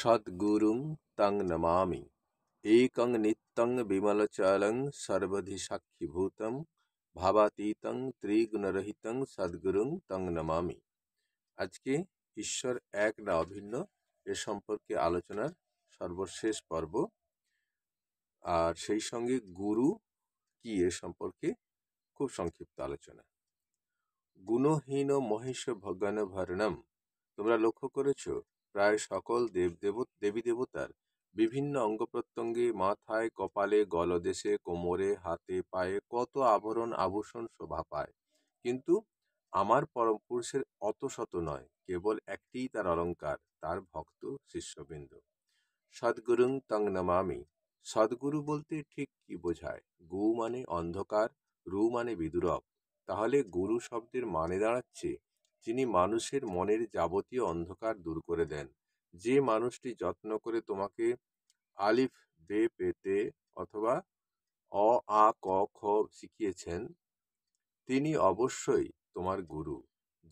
সদ্গুরুং তং নমামি একং নিত্যং বিমলচলং সর্বধি সাক্ষীভূতং ভাবাতীতং ত্রিগুণরহিতং সদ্গুরুং তং নমামি আজকে ঈশ্বর এক না অভিন্ন এ সম্পর্কে আলোচনার সর্বশেষ পর্ব আর সেই সঙ্গে গুরু কি এ সম্পর্কে খুব সংক্ষিপ্ত আলোচনা গুণহীন মহেশ ভগন ভরণম তোমরা লক্ষ্য করেছো প্রায় সকল দেবদেব দেবী দেবতার বিভিন্ন অঙ্গ প্রত্যঙ্গে মাথায় কপালে গলদেশে কোমরে হাতে পায়ে কত আবরণ আভূষণ শোভা পায় কিন্তু আমার পরম পুরুষের অত শত নয় কেবল একটিই তার অলঙ্কার তার ভক্ত শিষ্যবৃন্দ সদ্গুরুং তং নমামি সদ্গুরু বলতে ঠিক কি বোঝায় গু মানে অন্ধকার রু মানে বিদুরক তাহলে গুরু শব্দের মানে দাঁড়াচ্ছে যিনি মানুষের মনের যাবতীয় অন্ধকার দূর করে দেন যে মানুষটি যত্ন করে তোমাকে আলিফ দে পেতে অথবা অ আ ক খ শিখিয়েছেন তিনি অবশ্যই তোমার গুরু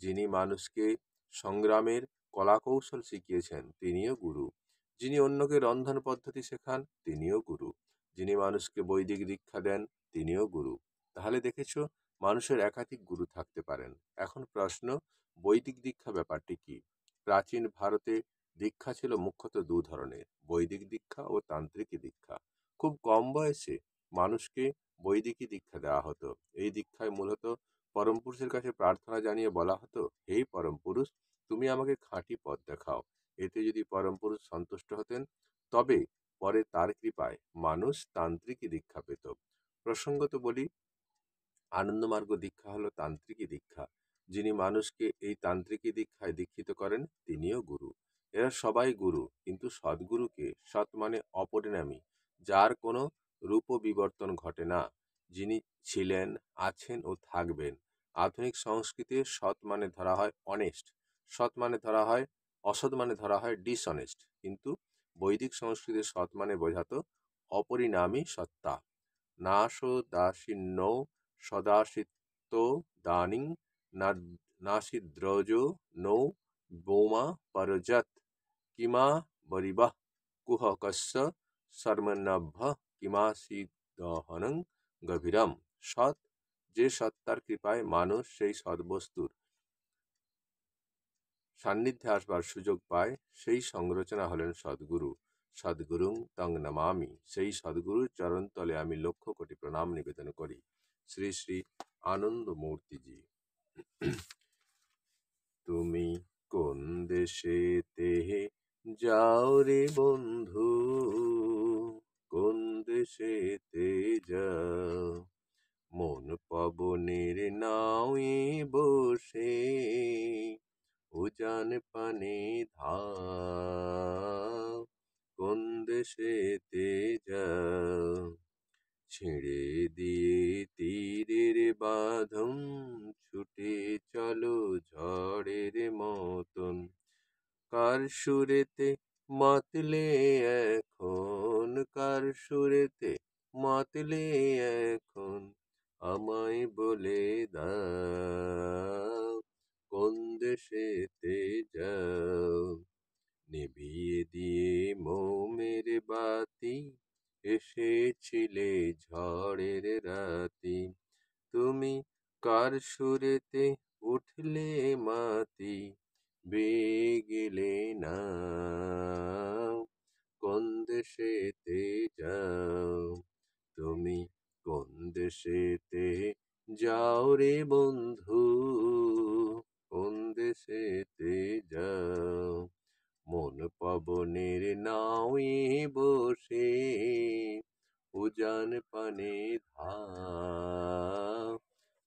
যিনি মানুষকে সংগ্রামের কলাকৌশল শিখিয়েছেন তিনিও গুরু যিনি অন্যকে রন্ধন পদ্ধতি শেখান তিনিও গুরু যিনি মানুষকে বৈদিক দীক্ষা দেন তিনিও গুরু তাহলে দেখেছ মানুষের একাধিক গুরু থাকতে পারেন এখন প্রশ্ন বৈদিক দীক্ষা ব্যাপারটি কী প্রাচীন ভারতে দীক্ষা ছিল মুখ্যত দু ধরনের বৈদিক দীক্ষা ও তান্ত্রিক দীক্ষা খুব কম বয়সে মানুষকে বৈদিকী দীক্ষা দেওয়া হতো এই দীক্ষায় মূলত পরম পুরুষের কাছে প্রার্থনা জানিয়ে বলা হতো হে পরম পুরুষ তুমি আমাকে খাঁটি পথ দেখাও এতে যদি পরম পুরুষ সন্তুষ্ট হতেন তবে পরে তার কৃপায় মানুষ তান্ত্রিক দীক্ষা পেত প্রসঙ্গত বলি আনন্দমার্গ দীক্ষা হলো তান্ত্রিকী দীক্ষা যিনি মানুষকে এই তান্ত্রিকী দীক্ষায় দীক্ষিত করেন তিনিও গুরু এরা সবাই গুরু কিন্তু সদ্গুরুকে সৎ মানে অপরিণামী যার কোনো রূপ বিবর্তন ঘটে না যিনি ছিলেন আছেন ও থাকবেন আধুনিক সংস্কৃতি সৎ মানে ধরা হয় অনেস্ট সৎ মানে ধরা হয় অসৎ মানে ধরা হয় ডিসঅনেস্ট কিন্তু বৈদিক সংস্কৃতে সৎ মানে বোঝাত অপরিণামী সত্তা নাশ দাসিন্য সদাসিত্ব দানিং নাসিদ্রজো নৌ বোমা পরজত কিমা বরিব কুহ কস্য সর্মনভ্য কিমাসিদহনং গভীরম সৎ যে সত্তার কৃপায় মানুষ সেই সদ্বস্তুর সান্নিধ্যে আসবার সুযোগ পায় সেই সংরচনা হলেন সদ্গুরু সদ্গুরুং তং নমামি সেই সদ্গুরুর চরণতলে আমি লক্ষ কোটি প্রণাম নিবেদন করি শ্রী শ্রী আনন্দমূর্তিজি তুমি কোন তেহে যাও রে বন্ধু কোন দেশেতে যাও মন পবনের নাওয়ে বসে উজান পানে ধাও কোন দেশেতে যাও ছিঁড়ে দিয়ে তীরের বাঁধন কার সুরেতে মাতলে এখন কার সুরেতে মাতলে এখন আমায় বলে দাও কোন দেশেতে যাও নিভিয়ে দিয়ে মোমের বাতি এসেছিলে ঝড়ের রাতি তুমি কার সুরেতে উঠলে মাতি গেলে না কোন দেশেতে যাও তুমি কোন দেশেতে যাও রে বন্ধু কোন দেশেতে যাও মন পবনের নাওই বসে উজান পানে ধা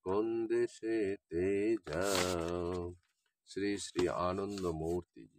কোন দেশেতে যাও শ্রী শ্রী আনন্দমূর্তিজি